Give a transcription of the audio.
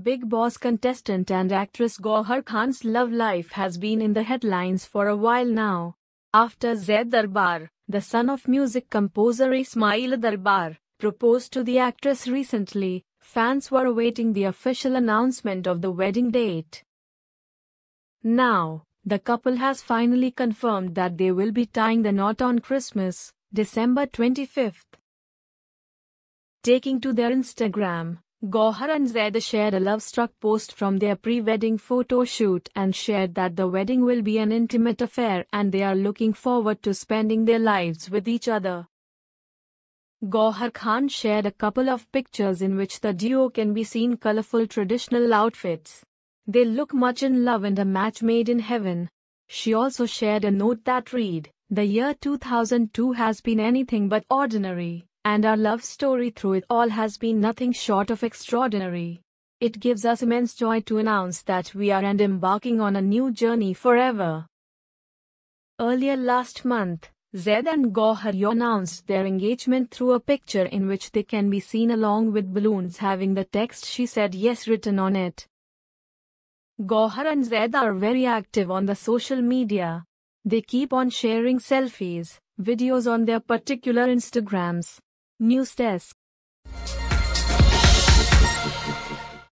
Big Boss contestant and actress Gauhar Khan's love life has been in the headlines for a while now. After Zaid Darbar, the son of music composer Ismail Darbar, proposed to the actress recently, fans were awaiting the official announcement of the wedding date. Now, the couple has finally confirmed that they will be tying the knot on Christmas, December 25th. Taking to their Instagram, Gohar and Zaid shared a love-struck post from their pre-wedding photo shoot and shared that the wedding will be an intimate affair and they are looking forward to spending their lives with each other. Gohar Khan shared a couple of pictures in which the duo can be seen colorful traditional outfits. They look much in love and a match made in heaven. She also shared a note that read, The year 2002 has been anything but ordinary and our love story through it all has been nothing short of extraordinary. It gives us immense joy to announce that we are and embarking on a new journey forever. Earlier last month, Zed and Gohar announced their engagement through a picture in which they can be seen along with balloons having the text she said yes written on it. Gohar and Zed are very active on the social media. They keep on sharing selfies, videos on their particular Instagrams, News Desk